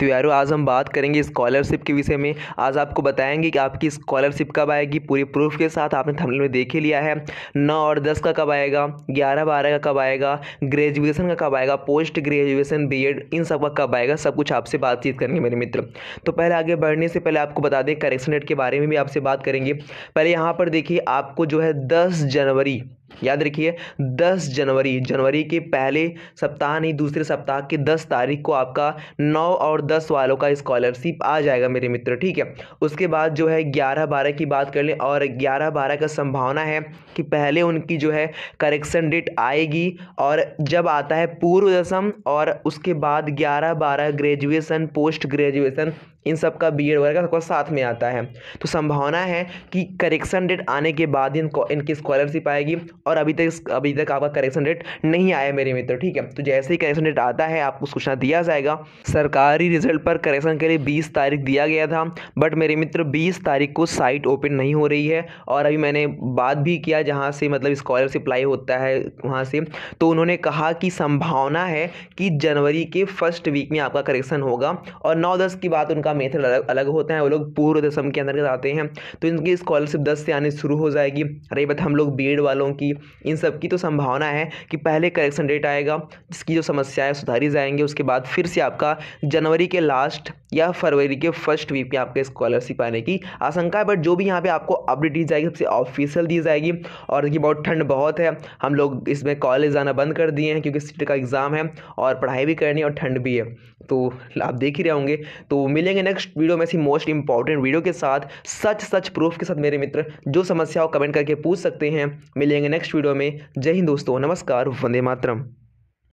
तो यारो आज हम बात करेंगे स्कॉलरशिप के विषय में आज आपको बताएंगे कि आपकी स्कॉलरशिप कब आएगी पूरी प्रूफ के साथ आपने थंबनेल में देख ही लिया है नौ और दस का कब आएगा ग्यारह बारह का कब आएगा ग्रेजुएशन का कब आएगा पोस्ट ग्रेजुएशन बी इन सब का कब आएगा सब कुछ आपसे बातचीत करेंगे मेरे मित्र तो पहले आगे बढ़ने से पहले आपको बता दें करेक्शन डेट के बारे में भी आपसे बात करेंगे पहले यहाँ पर देखिए आपको जो है दस जनवरी याद रखिए 10 जनवरी जनवरी के पहले सप्ताह नहीं दूसरे सप्ताह के 10 तारीख को आपका 9 और 10 वालों का स्कॉलरशिप आ जाएगा मेरे मित्र ठीक है उसके बाद जो है 11 12 की बात कर लें और 11 12 का संभावना है कि पहले उनकी जो है करेक्शन डेट आएगी और जब आता है पूर्व दशम और उसके बाद ग्यारह बारह ग्रेजुएसन पोस्ट ग्रेजुएसन इन सब का बी एड वगैरह का साथ में आता है तो संभावना है कि करेक्शन डेट आने के बाद इनको इनकी स्कॉलरशिप आएगी और अभी तक अभी तक आपका करेक्शन डेट नहीं आया मेरे मित्र ठीक है तो जैसे ही करेक्शन डेट आता है आपको सूचना दिया जाएगा सरकारी रिजल्ट पर करेक्शन के लिए बीस तारीख दिया गया था बट मेरे मित्र बीस तारीख को साइट ओपन नहीं हो रही है और अभी मैंने बात भी किया जहाँ से मतलब स्कॉलरशिप अप्लाई होता है वहाँ से तो उन्होंने कहा कि संभावना है कि जनवरी के फर्स्ट वीक में आपका करेक्शन होगा और नौ दस की बात उनका का मेथड अलग अलग होता है वो लोग पूर्व दशम के अंतर्गत आते हैं तो इनकी स्कॉलरशिप दस से आनी शुरू हो जाएगी रही बात हम लोग बी वालों की इन सब की तो संभावना है कि पहले करेक्शन डेट आएगा जिसकी जो समस्याएँ सुधारी जाएंगी उसके बाद फिर से आपका जनवरी के लास्ट या फरवरी के फर्स्ट वीक में आपके स्कॉलरशिप आने की आशंका है बट जो भी यहाँ पे आपको अपडेट दी जाएगी सबसे ऑफिशियल दी जाएगी और देखिए बहुत ठंड बहुत है हम लोग इसमें कॉलेज जाना बंद कर दिए हैं क्योंकि सीट का एग्ज़ाम है और पढ़ाई भी करनी है और ठंड भी है तो आप देख ही रहे होंगे तो मिलेंगे मिलेंगे नेक्स्ट वीडियो में ऐसी मोस्ट इंपॉर्टेंट वीडियो के साथ सच सच प्रूफ के साथ मेरे मित्र जो समस्या हो कमेंट करके पूछ सकते हैं मिलेंगे नेक्स्ट वीडियो में जय हिंद दोस्तों नमस्कार वंदे मातरम